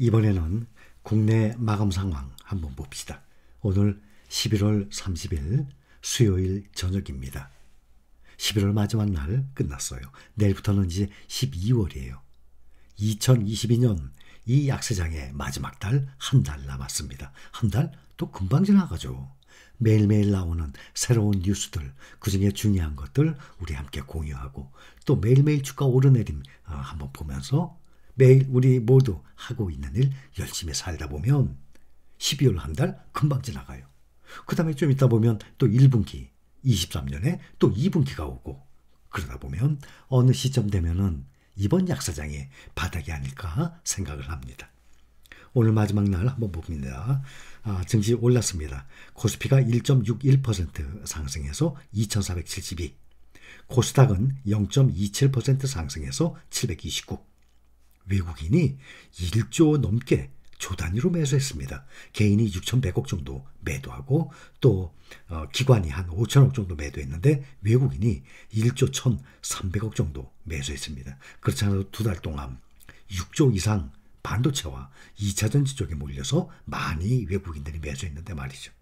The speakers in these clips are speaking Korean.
이번에는 국내 마감 상황 한번 봅시다. 오늘 11월 30일 수요일 저녁입니다. 11월 마지막 날 끝났어요. 내일부터는 이제 12월이에요. 2022년 이 약세장의 마지막 달 한 달 남았습니다. 한 달 또 금방 지나가죠. 매일매일 나오는 새로운 뉴스들, 그 중에 중요한 것들 우리 함께 공유하고 또 매일매일 주가 오르내림 어, 한번 보면서 매일 우리 모두 하고 있는 일 열심히 살다 보면 12월 한 달 금방 지나가요. 그 다음에 좀 있다 보면 또 1분기, 23년에 또 2분기가 오고 그러다 보면 어느 시점 되면은 이번 약사장의 바닥이 아닐까 생각을 합니다. 오늘 마지막 날 한번 봅니다. 아, 증시 올랐습니다. 코스피가 1.61% 상승해서 2472. 코스닥은 0.27% 상승해서 729. 외국인이 1조 넘게 조 단위로 매수했습니다. 개인이 6,100억 정도 매도하고 또 어, 기관이 한 5천억 정도 매도했는데 외국인이 1조 1,300억 정도 매수했습니다. 그렇지 않아도 두 달 동안 6조 이상 반도체와 2차전지 쪽에 몰려서 많이 외국인들이 매수했는데 말이죠.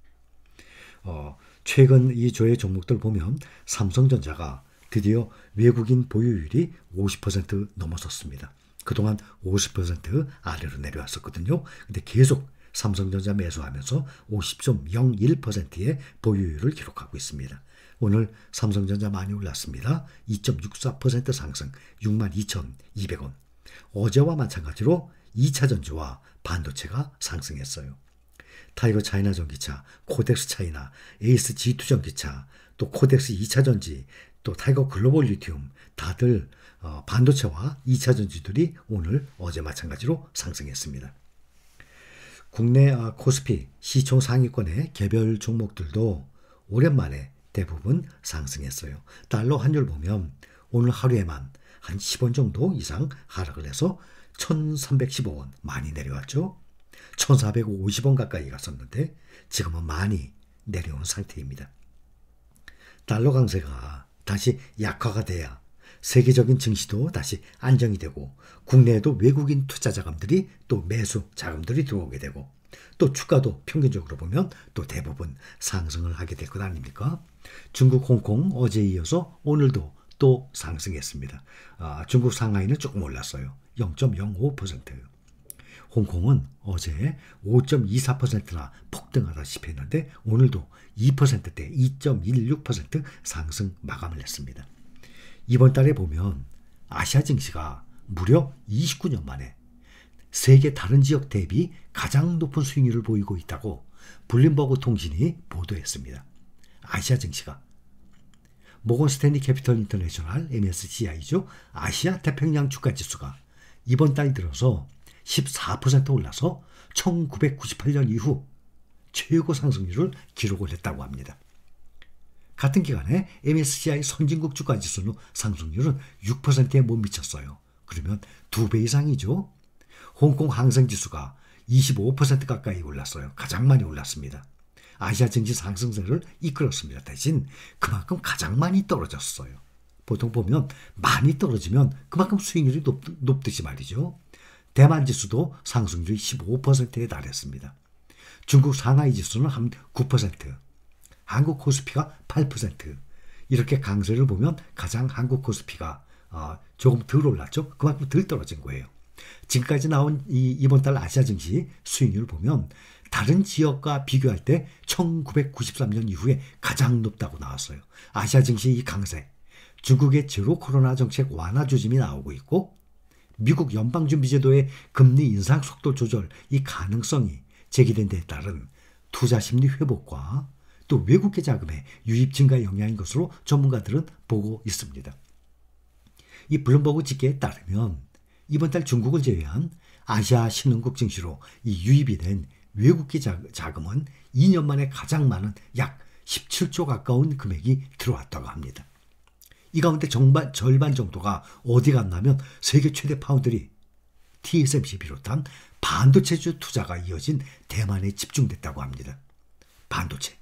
어, 최근 이 조의 종목들 보면 삼성전자가 드디어 외국인 보유율이 50% 넘어섰습니다. 그동안 50% 아래로 내려왔었거든요. 근데 계속 삼성전자 매수하면서 50.01%의 보유율을 기록하고 있습니다. 오늘 삼성전자 많이 올랐습니다. 2.64% 상승, 62,200원. 어제와 마찬가지로 2차전지와 반도체가 상승했어요. 타이거 차이나 전기차, 코덱스 차이나, 에이스 G2 전기차, 또 코덱스 2차전지, 또 타이거 글로벌 리튬 다들 어, 반도체와 2차 전지들이 오늘 어제 마찬가지로 상승했습니다. 국내 아, 코스피 시총 상위권의 개별 종목들도 오랜만에 대부분 상승했어요. 달러 환율 보면 오늘 하루에만 한 10원 정도 이상 하락을 해서 1315원 많이 내려왔죠. 1450원 가까이 갔었는데 지금은 많이 내려온 상태입니다. 달러 강세가 다시 약화가 돼야 세계적인 증시도 다시 안정이 되고 국내에도 외국인 투자 자금들이 또 매수 자금들이 들어오게 되고 또 주가도 평균적으로 보면 또 대부분 상승을 하게 될 것 아닙니까? 중국 홍콩 어제 이어서 오늘도 또 상승했습니다. 아, 중국 상하이는 조금 올랐어요. 0 0 5요 홍콩은 어제 5.24%나 폭등하다시피 했는데 오늘도 2%대 2.16% 상승 마감을 했습니다. 이번 달에 보면 아시아 증시가 무려 29년 만에 세계 다른 지역 대비 가장 높은 수익률을 보이고 있다고 블룸버그 통신이 보도했습니다. 아시아 증시가 모건 스탠리 캐피털 인터내셔널 MSCI죠. 아시아 태평양 주가 지수가 이번 달 들어서 14% 올라서 1998년 이후 최고 상승률을 기록을 했다고 합니다. 같은 기간에 MSCI 선진국 주가 지수는 상승률은 6%에 못 미쳤어요. 그러면 두 배 이상이죠. 홍콩 항생 지수가 25% 가까이 올랐어요. 가장 많이 올랐습니다. 아시아 증시 상승세를 이끌었습니다. 대신 그만큼 가장 많이 떨어졌어요. 보통 보면 많이 떨어지면 그만큼 수익률이 높, 높듯이 말이죠. 대만 지수도 상승률이 15%에 달했습니다. 중국 상하이 지수는 한 9%, 한국 코스피가 8% 이렇게 강세를 보면 가장 한국 코스피가 어, 조금 덜 올랐죠. 그만큼 덜 떨어진 거예요. 지금까지 나온 이 이번 달 아시아 증시 수익률 을 보면 다른 지역과 비교할 때 1993년 이후에 가장 높다고 나왔어요. 아시아 증시 이 강세. 중국의 제로 코로나 정책 완화 조짐이 나오고 있고 미국 연방준비제도의 금리 인상 속도 조절 이 가능성이 제기된 데 따른 투자 심리 회복과 또 외국계 자금의 유입 증가 영향인 것으로 전문가들은 보고 있습니다. 이 블룸버그 집계에 따르면 이번 달 중국을 제외한 아시아 신흥국 증시로 이 유입이 된 외국계 자금은 2년 만에 가장 많은 약 17조 가까운 금액이 들어왔다고 합니다. 이 가운데 정반, 절반 정도가 어디 갔냐면 세계 최대 파운드리 TSMC 비롯한 반도체주 투자가 이어진 대만에 집중됐다고 합니다. 반도체.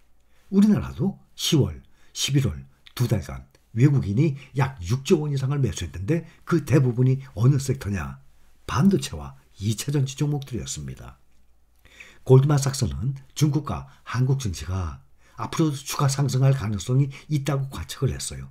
우리나라도 10월, 11월 두 달간 외국인이 약 6조 원 이상을 매수했는데 그 대부분이 어느 섹터냐? 반도체와 2차 전지 종목들이었습니다. 골드만삭스는 중국과 한국 증시가 앞으로도 추가 상승할 가능성이 있다고 관측을 했어요.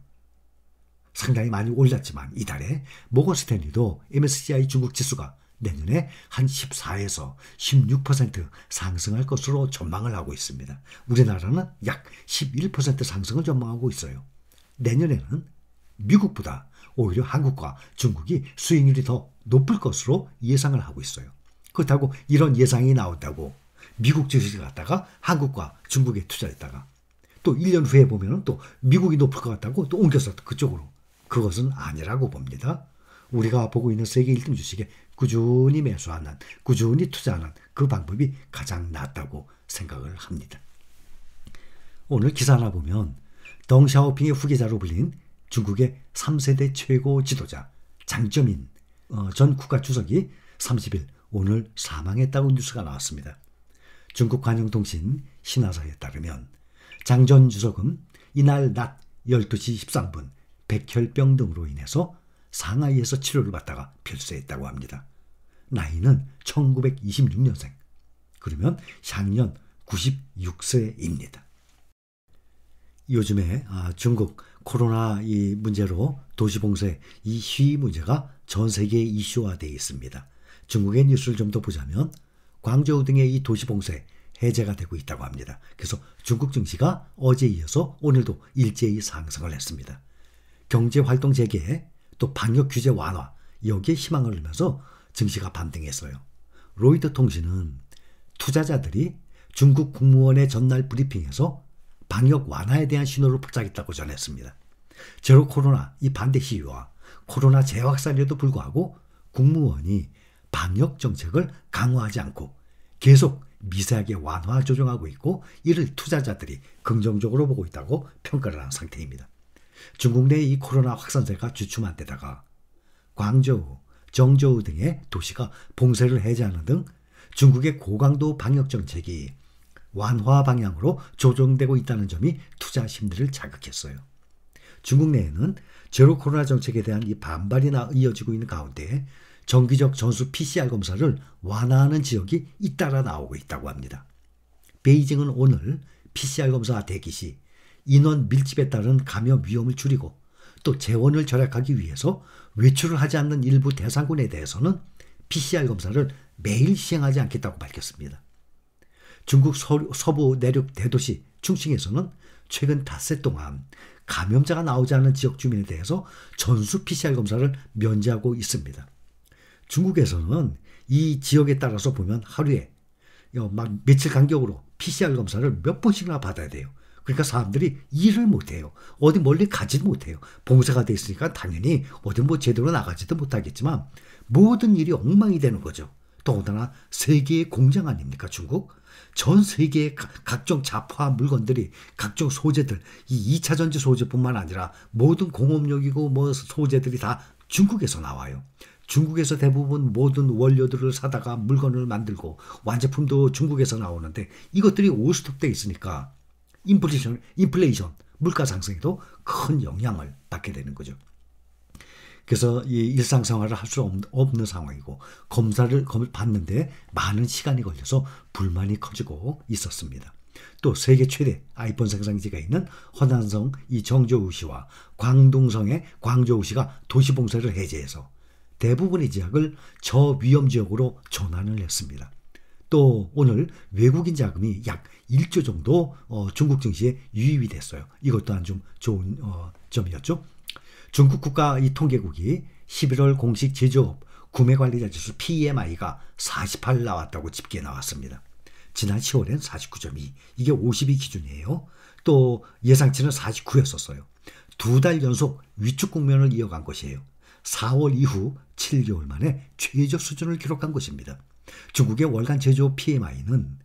상당히 많이 올랐지만 이달에 모건 스탠리도 MSCI 중국 지수가 내년에 한 14에서 16% 상승할 것으로 전망을 하고 있습니다. 우리나라는 약 11% 상승을 전망하고 있어요. 내년에는 미국보다 오히려 한국과 중국이 수익률이 더 높을 것으로 예상을 하고 있어요. 그렇다고 이런 예상이 나온다고 미국 주식을 갖다가 한국과 중국에 투자했다가 또 1년 후에 보면 또 미국이 높을 것 같다고 또 옮겨서 그쪽으로 그것은 아니라고 봅니다. 우리가 보고 있는 세계 1등 주식의 꾸준히 매수하는, 꾸준히 투자하는 그 방법이 가장 낫다고 생각을 합니다. 오늘 기사 나 보면 덩샤오핑의 후계자로 불린 중국의 3세대 최고 지도자 장점인 어, 전 국가주석이 30일 오늘 사망했다고 뉴스가 나왔습니다. 중국 관영통신 신화사에 따르면 장전 주석은 이날 낮 12시 13분 백혈병 등으로 인해서 상하이에서 치료를 받다가 별세했다고 합니다. 나이는 1926년생. 그러면 향년 96세입니다. 요즘에 아, 중국 코로나 이 문제로 도시 봉쇄 이휘 문제가 전 세계 이슈화되어 있습니다. 중국의 뉴스를 좀 더 보자면 광저우 등의 이 도시 봉쇄 해제가 되고 있다고 합니다. 그래서 중국 증시가 어제 이어서 오늘도 일제히 상승을 했습니다. 경제 활동 재개에 또 방역 규제 완화 여기에 희망을 넣으면서 증시가 반등했어요. 로이터 통신은 투자자들이 중국 국무원의 전날 브리핑에서 방역 완화에 대한 신호를 포착했다고 전했습니다. 제로 코로나 이 반대 시위와 코로나 재확산에도 불구하고 국무원이 방역 정책을 강화하지 않고 계속 미세하게 완화 조정하고 있고 이를 투자자들이 긍정적으로 보고 있다고 평가를 한 상태입니다. 중국 내 이 코로나 확산세가 주춤한 데다가 광저우, 정저우 등의 도시가 봉쇄를 해제하는 등 중국의 고강도 방역 정책이 완화 방향으로 조정되고 있다는 점이 투자 심리를 자극했어요. 중국 내에는 제로 코로나 정책에 대한 이 반발이나 이어지고 있는 가운데 정기적 전수 PCR 검사를 완화하는 지역이 잇따라 나오고 있다고 합니다. 베이징은 오늘 PCR 검사 대기 시 인원 밀집에 따른 감염 위험을 줄이고 또 재원을 절약하기 위해서 외출을 하지 않는 일부 대상군에 대해서는 PCR 검사를 매일 시행하지 않겠다고 밝혔습니다. 중국 서부 내륙 대도시 충칭에서는 최근 닷새 동안 감염자가 나오지 않은 지역 주민에 대해서 전수 PCR 검사를 면제하고 있습니다. 중국에서는 이 지역에 따라서 보면 하루에 어, 며칠 간격으로 PCR 검사를 몇 번씩이나 받아야 돼요. 그러니까 사람들이 일을 못해요. 어디 멀리 가지 못해요. 봉사가 돼 있으니까 당연히 어디 뭐 제대로 나가지도 못하겠지만 모든 일이 엉망이 되는 거죠. 더군다나 세계의 공장 아닙니까 중국? 전 세계의 각종 자파 포 물건들이 각종 소재들 이 2차 전지 소재뿐만 아니라 모든 공업용이고뭐 소재들이 다 중국에서 나와요. 중국에서 대부분 모든 원료들을 사다가 물건을 만들고 완제품도 중국에서 나오는데 이것들이 오스톱돼 있으니까 인플레이션, 인플레이션, 물가 상승에도 큰 영향을 받게 되는 거죠. 그래서 이 일상생활을 할 수 없는 상황이고 검사를 받는데 많은 시간이 걸려서 불만이 커지고 있었습니다. 또 세계 최대 아이폰 생산지가 있는 허난성 이 정저우시와 광동성의 광저우시가 도시 봉쇄를 해제해서 대부분의 지역을 저위험 지역으로 전환을 했습니다. 또 오늘 외국인 자금이 약 1조 정도 어, 중국 증시에 유입이 됐어요. 이것 또한 좀 좋은 어, 점이었죠. 중국 국가 이 통계국이 11월 공식 제조업 구매관리자 지수 PMI가 e 48 나왔다고 집계 나왔습니다. 지난 10월엔 49.2, 이게 52 기준이에요. 또 예상치는 49였었어요. 두 달 연속 위축 국면을 이어간 것이에요. 4월 이후 7개월 만에 최저 수준을 기록한 것입니다. 중국의 월간 제조 PMI는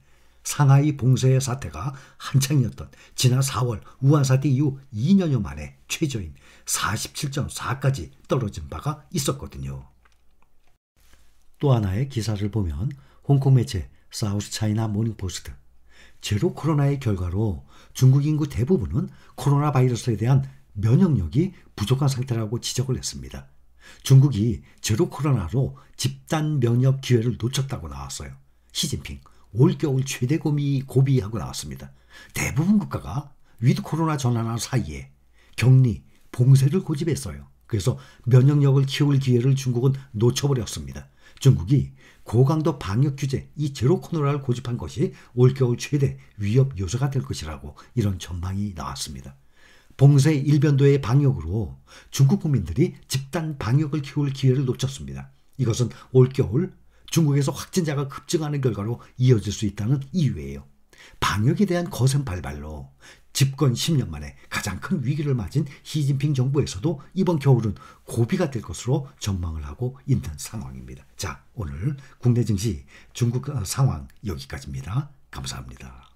상하이 봉쇄의 사태가 한창이었던 지난 4월 우한 사태 이후 2년여 만에 최저인 47.4까지 떨어진 바가 있었거든요. 또 하나의 기사를 보면 홍콩 매체 사우스 차이나 모닝포스트 제로 코로나의 결과로 중국 인구 대부분은 코로나 바이러스에 대한 면역력이 부족한 상태라고 지적을 했습니다. 중국이 제로 코로나로 집단 면역 기회를 놓쳤다고 나왔어요. 시진핑 올겨울 최대 고비, 고비하고 나왔습니다. 대부분 국가가 위드 코로나 전환한 사이에 격리, 봉쇄를 고집했어요. 그래서 면역력을 키울 기회를 중국은 놓쳐버렸습니다. 중국이 고강도 방역 규제, 이 제로 코로나를 고집한 것이 올겨울 최대 위협 요소가 될 것이라고 이런 전망이 나왔습니다. 봉쇄 일변도의 방역으로 중국 국민들이 집단 방역을 키울 기회를 놓쳤습니다. 이것은 올겨울 중국에서 확진자가 급증하는 결과로 이어질 수 있다는 이유예요. 방역에 대한 거센 발발로 집권 10년 만에 가장 큰 위기를 맞은 시진핑 정부에서도 이번 겨울은 고비가 될 것으로 전망을 하고 있는 상황입니다. 자, 오늘 국내 증시 중국 어, 상황 여기까지입니다. 감사합니다.